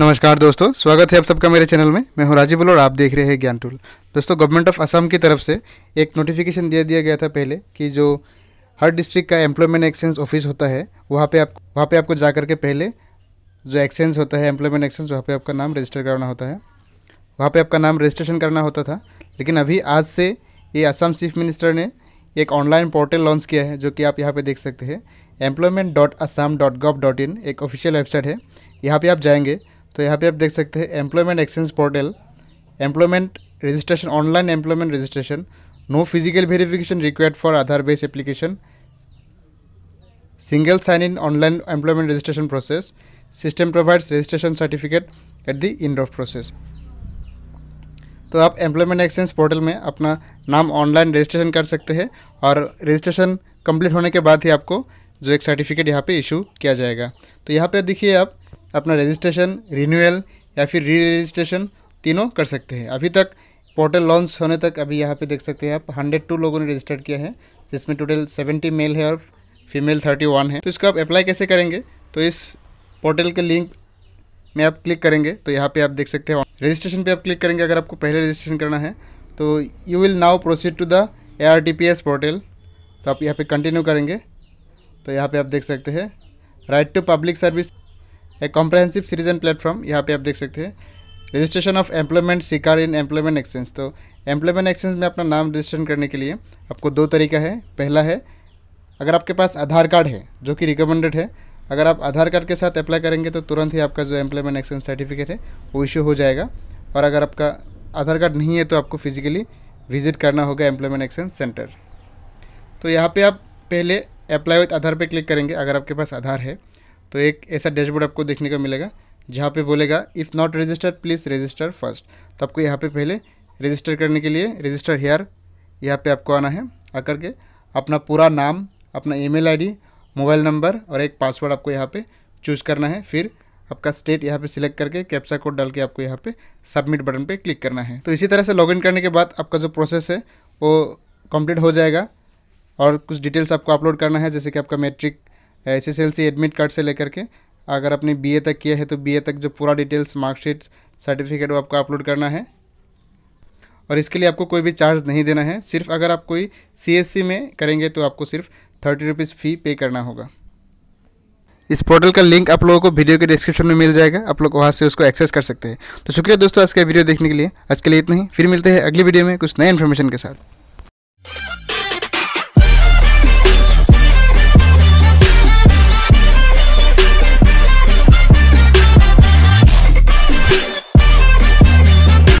नमस्कार दोस्तों स्वागत है आप सबका मेरे चैनल में मैं हूं राजीव और आप देख रहे हैं ज्ञान टूल दोस्तों गवर्नमेंट ऑफ असम की तरफ से एक नोटिफिकेशन दिया दिया गया था पहले कि जो हर डिस्ट्रिक्ट का एम्प्लॉयमेंट एक्सचेंज ऑफिस होता है वहाँ पे आप वहाँ पे आपको जा करके पहले जो एक्सचेंज होता है एम्प्लॉयमेंट एक्सचेंज वहाँ पर आपका नाम रजिस्टर करना होता है वहाँ पर आपका नाम रजिस्ट्रेशन करना होता था लेकिन अभी आज से ये असम चीफ मिनिस्टर ने एक ऑनलाइन पोर्टल लॉन्च किया है जो कि आप यहाँ पर देख सकते हैं employment dot dot dot in एक ऑफिशियल वेबसाइट है यहाँ पर आप जाएंगे तो यहाँ पे आप देख सकते हैं employment exchange portal employment registration online employment registration no physical verification required for Aadhaar based application single sign in online employment registration process system provides registration certificate at the end of process तो आप employment exchange portal में अपना नाम online registration कर सकते हैं और registration complete होने के बाद ही आपको जो एक सर्टिफिकेट यहाँ पे इशू किया जाएगा तो यहाँ पे देखिए आप अपना रजिस्ट्रेशन रिन्यूअल या फिर री रजिस्ट्रेशन तीनों कर सकते हैं अभी तक पोर्टल लॉन्च होने तक अभी यहाँ पे देख सकते हैं आप हंड्रेड टू लोगों ने रजिस्टर्ड किया है जिसमें टोटल सेवेंटी मेल है और फीमेल थर्टी वन है तो इसको आप अप्लाई कैसे करेंगे तो इस पोर्टल के लिंक में आप क्लिक करेंगे तो यहाँ पे आप देख सकते हैं रजिस्ट्रेशन पे आप क्लिक करेंगे अगर आपको पहले रजिस्ट्रेशन करना है तो you will now proceed to the a portal तो आप यहाँ पर कंटिन्यू करेंगे तो यहाँ पर आप देख सकते हैं राइट टू पब्लिक सर्विस एक कॉम्प्रहेंसिव सिटीजन प्लेटफॉर्म यहाँ पे आप देख सकते हैं registration of employment seeker in employment exchange तो एम्प्लॉयमेंट एक्सचेंज में अपना नाम रजिस्ट्रेशन करने के लिए आपको दो तरीका है पहला है अगर आपके पास आधार कार्ड है जो कि रिकमेंडेड है अगर आप आधार कार्ड के साथ अप्लाई करेंगे तो तुरंत ही आपका जो एम्प्लॉयमेंट एक्सचेंज सर्टिफिकेट है वो इशू हो जाएगा और अगर आपका आधार कार्ड नहीं है तो आपको फिजिकली विजिट करना होगा एम्प्लॉयमेंट एक्सचेंज सेंटर तो यहाँ पे आप पहले अप्लाई विथ आधार पे क्लिक करेंगे अगर आपके पास आधार है तो एक ऐसा डैशबोर्ड आपको देखने को मिलेगा जहाँ पे बोलेगा if not register please register first तो आपको यहाँ पे पहले रजिस्टर करने के लिए रजिस्टर हेयर यहाँ पे आपको आना है आकर के अपना पूरा नाम अपना ईमेल आईडी मोबाइल नंबर और एक पासवर्ड आपको यहाँ पे चूज़ करना है फिर आपका स्टेट यहाँ पे सिलेक्ट करके कैप्सा कोड डाल के आपको यहाँ पर सबमिट बटन पर क्लिक करना है तो इसी तरह से लॉग करने के बाद आपका जो प्रोसेस है वो कम्प्लीट हो जाएगा और कुछ डिटेल्स आपको अपलोड करना है जैसे कि आपका matric S S L C admit card से लेकर के अगर आपने बी ए तक किया है तो बी ए तक जो पूरा डिटेल्स मार्कशीट सर्टिफिकेट वो आपको अपलोड करना है और इसके लिए आपको कोई भी चार्ज नहीं देना है सिर्फ अगर आप कोई सी एस सी में करेंगे तो आपको सिर्फ थर्टी रुपीज़ फ़ी पे करना होगा इस पोर्टल का लिंक आप लोगों को वीडियो के डिस्क्रिप्शन में मिल जाएगा आप लोग वहाँ से उसको एक्सेस कर सकते हैं तो शुक्रिया दोस्तों आज का वीडियो देखने के लिए आज के लिए इतना ही फिर मिलते हैं अगली वीडियो में कुछ नए इन्फॉर्मेशन के साथ